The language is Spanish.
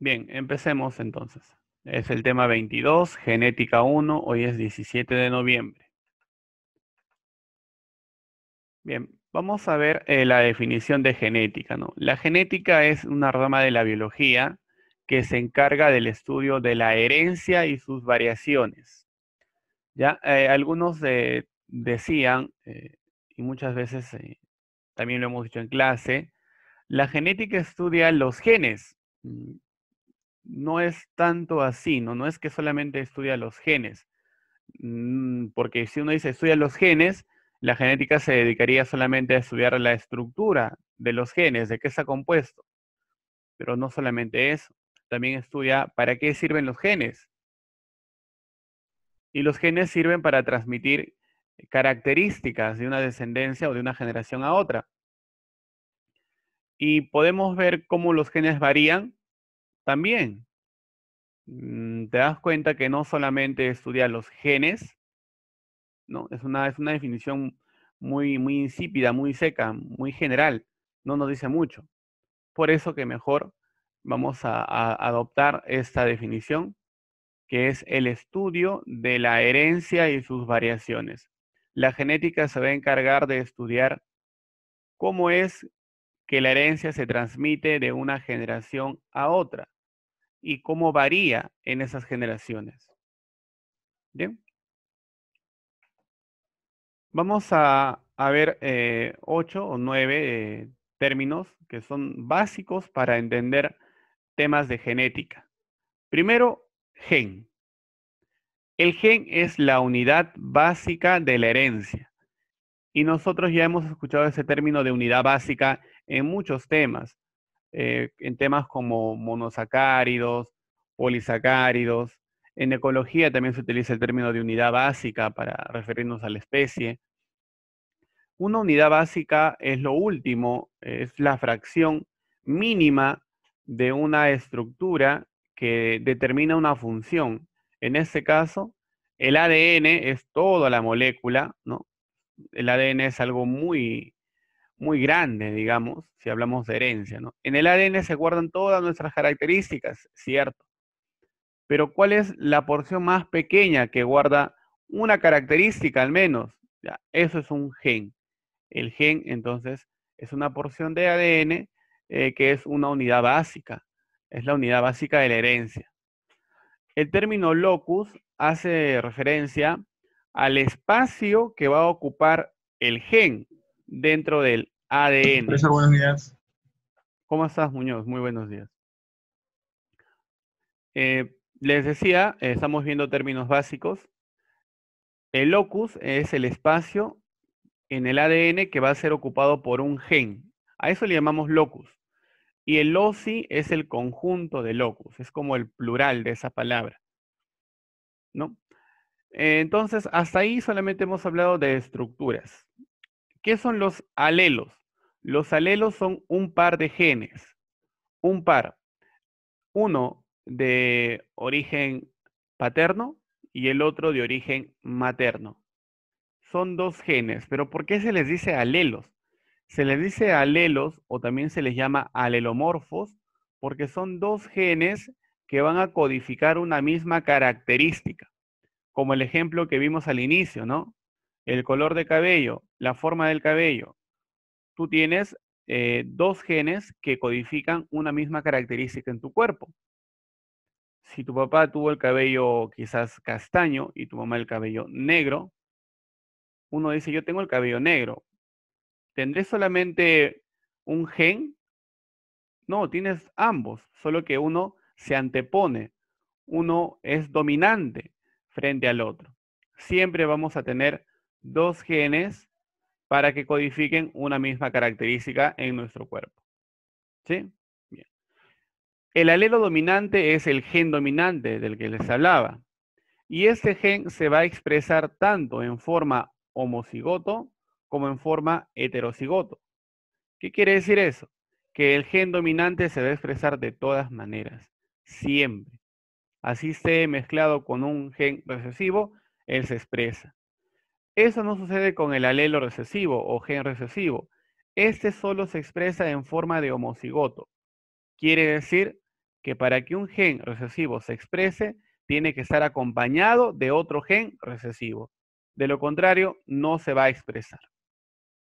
Bien, empecemos entonces. Es el tema 22, genética 1, hoy es 17 de noviembre. Bien, vamos a ver eh, la definición de genética. ¿no? La genética es una rama de la biología que se encarga del estudio de la herencia y sus variaciones. Ya eh, algunos eh, decían, y muchas veces también lo hemos dicho en clase, la genética estudia los genes mm, no es tanto así, ¿no? es que solamente estudia los genes, mm, porque si uno dice estudia los genes, la genética se dedicaría solamente a estudiar la estructura de los genes, de qué está compuesto. Pero no solamente eso, también estudia para qué sirven los genes. Y los genes sirven para transmitir características de una descendencia o de una generación a otra. Y podemos ver cómo los genes varían también mm, te das cuenta que no solamente estudia los genes, ¿no? Es una, es una definición muy, muy insípida, muy seca, muy general, no nos dice mucho. Por eso que mejor vamos a adoptar esta definición, que es el estudio de la herencia y sus variaciones. La genética se va a encargar de estudiar cómo es que la herencia se transmite de una generación a otra y cómo varía en esas generaciones. Bien. Vamos a, ver eh, ocho o nueve eh, términos que son básicos para entender temas de genética. Primero, gen. El gen es la unidad básica de la herencia. Y nosotros ya hemos escuchado ese término de unidad básica en muchos temas. Eh, en temas como monosacáridos, polisacáridos. En ecología también se utiliza el término de unidad básica para referirnos a la especie. Una unidad básica es lo último, es la fracción mínima de una estructura que determina una función. En este caso, el ADN es toda la molécula, ¿no? El ADN es algo muy, muy grande, digamos, si hablamos de herencia, ¿no? En el ADN se guardan todas nuestras características, cierto. Pero ¿cuál es la porción más pequeña que guarda una característica al menos? Ya, eso es un gen. El gen, entonces, es una porción de ADN eh, que es una unidad básica. Es la unidad básica de la herencia. El término locus hace referencia al espacio que va a ocupar el gen dentro del ADN. buenos días. ¿Cómo estás, Muñoz? Muy buenos días. Eh, les decía, eh, estamos viendo términos básicos. El locus es el espacio en el ADN que va a ser ocupado por un gen. A eso le llamamos locus. Y el loci es el conjunto de locus, es como el plural de esa palabra. ¿No? Eh, entonces, hasta ahí solamente hemos hablado de estructuras. ¿Qué son los alelos? Los alelos son un par de genes, un par, uno de origen paterno y el otro de origen materno. Son dos genes, pero ¿por qué se les dice alelos? Se les dice alelos o también se les llama alelomorfos porque son dos genes que van a codificar una misma característica, como el ejemplo que vimos al inicio, ¿no? el color de cabello, la forma del cabello, tú tienes eh, dos genes que codifican una misma característica en tu cuerpo. Si tu papá tuvo el cabello quizás castaño y tu mamá el cabello negro, uno dice, yo tengo el cabello negro. ¿Tendré solamente un gen? No, tienes ambos, solo que uno se antepone, uno es dominante frente al otro. Siempre vamos a tener dos genes para que codifiquen una misma característica en nuestro cuerpo. ¿Sí? Bien. El alelo dominante es el gen dominante del que les hablaba. Y este gen se va a expresar tanto en forma homocigoto como en forma heterocigoto. ¿Qué quiere decir eso? Que el gen dominante se va a expresar de todas maneras, siempre. Así esté mezclado con un gen recesivo, él se expresa. Eso no sucede con el alelo recesivo o gen recesivo. Este solo se expresa en forma de homocigoto. Quiere decir que para que un gen recesivo se exprese, tiene que estar acompañado de otro gen recesivo. De lo contrario, no se va a expresar.